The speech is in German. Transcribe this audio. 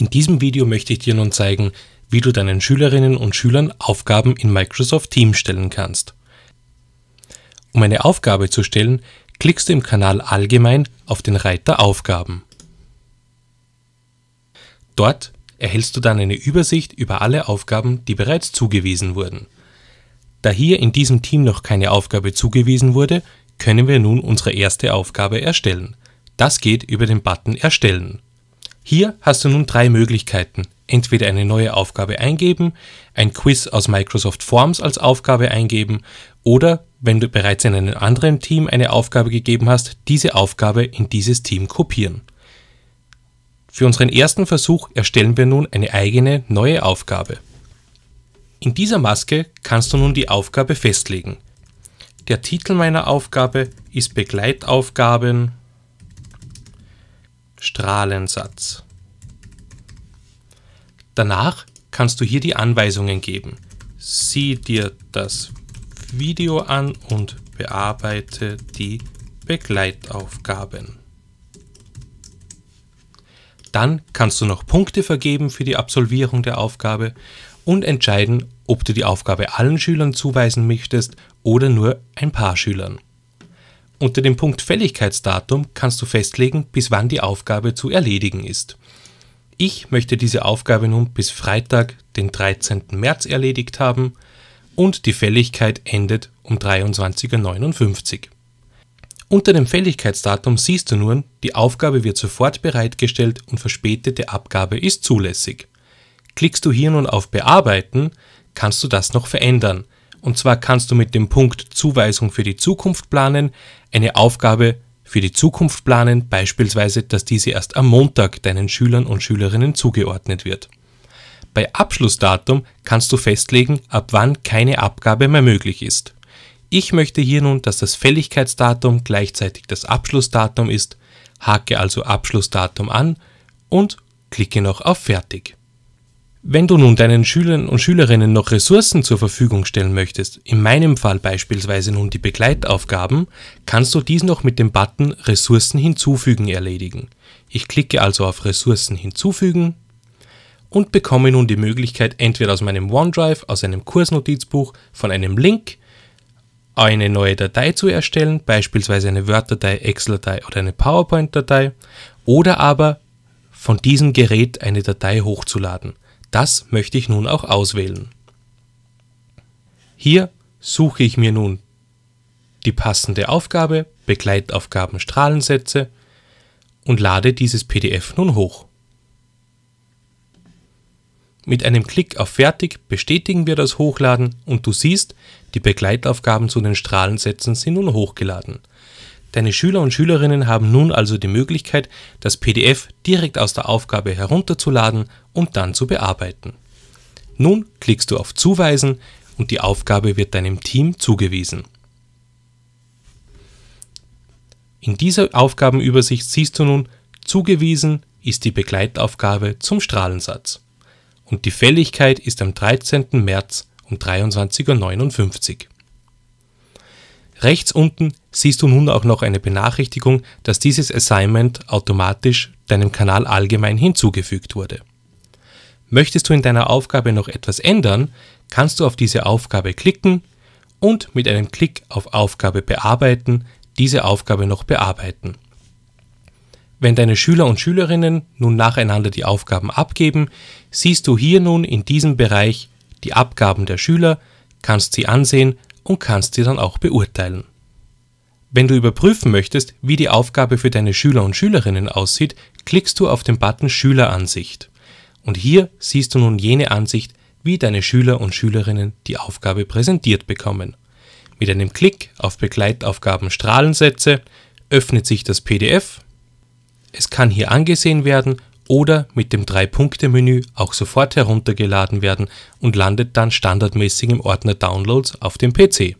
In diesem Video möchte ich dir nun zeigen, wie du deinen Schülerinnen und Schülern Aufgaben in Microsoft Teams stellen kannst. Um eine Aufgabe zu stellen, klickst du im Kanal Allgemein auf den Reiter Aufgaben. Dort erhältst du dann eine Übersicht über alle Aufgaben, die bereits zugewiesen wurden. Da hier in diesem Team noch keine Aufgabe zugewiesen wurde, können wir nun unsere erste Aufgabe erstellen. Das geht über den Button Erstellen. Hier hast du nun drei Möglichkeiten. Entweder eine neue Aufgabe eingeben, ein Quiz aus Microsoft Forms als Aufgabe eingeben oder, wenn du bereits in einem anderen Team eine Aufgabe gegeben hast, diese Aufgabe in dieses Team kopieren. Für unseren ersten Versuch erstellen wir nun eine eigene neue Aufgabe. In dieser Maske kannst du nun die Aufgabe festlegen. Der Titel meiner Aufgabe ist Begleitaufgaben Strahlensatz. Danach kannst du hier die Anweisungen geben. Sieh dir das Video an und bearbeite die Begleitaufgaben. Dann kannst du noch Punkte vergeben für die Absolvierung der Aufgabe und entscheiden, ob du die Aufgabe allen Schülern zuweisen möchtest oder nur ein paar Schülern. Unter dem Punkt Fälligkeitsdatum kannst du festlegen, bis wann die Aufgabe zu erledigen ist. Ich möchte diese Aufgabe nun bis Freitag, den 13. März erledigt haben und die Fälligkeit endet um 23.59 Uhr. Unter dem Fälligkeitsdatum siehst du nun, die Aufgabe wird sofort bereitgestellt und verspätete Abgabe ist zulässig. Klickst du hier nun auf Bearbeiten, kannst du das noch verändern, und zwar kannst du mit dem Punkt Zuweisung für die Zukunft planen eine Aufgabe für die Zukunft planen, beispielsweise, dass diese erst am Montag deinen Schülern und Schülerinnen zugeordnet wird. Bei Abschlussdatum kannst du festlegen, ab wann keine Abgabe mehr möglich ist. Ich möchte hier nun, dass das Fälligkeitsdatum gleichzeitig das Abschlussdatum ist, hake also Abschlussdatum an und klicke noch auf Fertig. Wenn du nun deinen Schülern und Schülerinnen noch Ressourcen zur Verfügung stellen möchtest, in meinem Fall beispielsweise nun die Begleitaufgaben, kannst du dies noch mit dem Button Ressourcen hinzufügen erledigen. Ich klicke also auf Ressourcen hinzufügen und bekomme nun die Möglichkeit, entweder aus meinem OneDrive, aus einem Kursnotizbuch, von einem Link eine neue Datei zu erstellen, beispielsweise eine Word-Datei, Excel-Datei oder eine PowerPoint-Datei, oder aber von diesem Gerät eine Datei hochzuladen. Das möchte ich nun auch auswählen. Hier suche ich mir nun die passende Aufgabe, Begleitaufgaben Strahlensätze und lade dieses PDF nun hoch. Mit einem Klick auf Fertig bestätigen wir das Hochladen und du siehst, die Begleitaufgaben zu den Strahlensätzen sind nun hochgeladen. Deine Schüler und Schülerinnen haben nun also die Möglichkeit, das PDF direkt aus der Aufgabe herunterzuladen und dann zu bearbeiten. Nun klickst du auf Zuweisen und die Aufgabe wird deinem Team zugewiesen. In dieser Aufgabenübersicht siehst du nun, zugewiesen ist die Begleitaufgabe zum Strahlensatz und die Fälligkeit ist am 13. März um 23.59 Uhr. Rechts unten siehst du nun auch noch eine Benachrichtigung, dass dieses Assignment automatisch deinem Kanal allgemein hinzugefügt wurde. Möchtest du in deiner Aufgabe noch etwas ändern, kannst du auf diese Aufgabe klicken und mit einem Klick auf Aufgabe bearbeiten diese Aufgabe noch bearbeiten. Wenn deine Schüler und Schülerinnen nun nacheinander die Aufgaben abgeben, siehst du hier nun in diesem Bereich die Abgaben der Schüler, kannst sie ansehen und kannst sie dann auch beurteilen. Wenn du überprüfen möchtest, wie die Aufgabe für deine Schüler und Schülerinnen aussieht, klickst du auf den Button Schüleransicht. Und hier siehst du nun jene Ansicht, wie deine Schüler und Schülerinnen die Aufgabe präsentiert bekommen. Mit einem Klick auf Begleitaufgaben Strahlensätze öffnet sich das PDF. Es kann hier angesehen werden oder mit dem 3-Punkte-Menü auch sofort heruntergeladen werden und landet dann standardmäßig im Ordner Downloads auf dem PC.